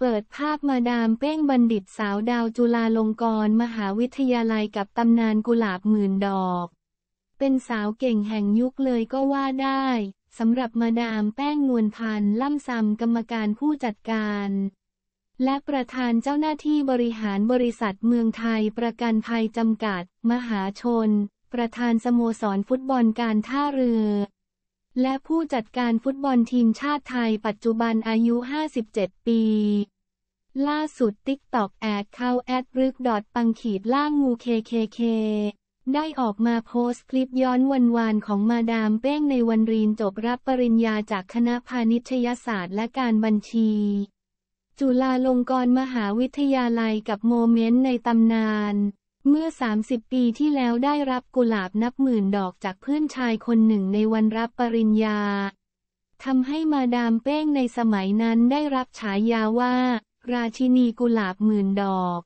เปิดภาพมาดามเป้งบัณฑิตสาวดาวจุฬาลงกรณ์มหาวิทยาลัยกับตำนานกุหลาบหมื่นดอก เป็นสาวเก่งแห่งยุคเลยก็ว่าได้สำหรับมาดามแป้งนวลพันธ์ล่ำซำกรรมการผู้จัดการ และประธานเจ้าหน้าที่บริหารบริษัทเมืองไทยประกันภัยจำกัด มหาชน ประธานสโมสรฟุตบอลการท่าเรือและผู้จัดการฟุตบอลทีมชาติไทยปัจจุบันอายุ 57 ปี ล่าสุดติ๊กตอกแอดเข้าแอดรึกดอทปังขีดล่างงูเคเคเคได้ออกมาโพสต์คลิปย้อนวันวานของมาดามเป้งในวันรีนจบรับปริญญาจากคณะพาณิชยศาสตร์และการบัญชี จุฬาลงกรณ์มหาวิทยาลัยกับโมเมนต์ในตำนานเมื่อ 30 ปีที่แล้วได้รับกุหลาบนับหมื่นดอกจากเพื่อนชายคนหนึ่งในวันรับปริญญาทำให้มาดามเป้งในสมัยนั้นได้รับฉายาว่า ราชินีกุหลาบหมื่นดอก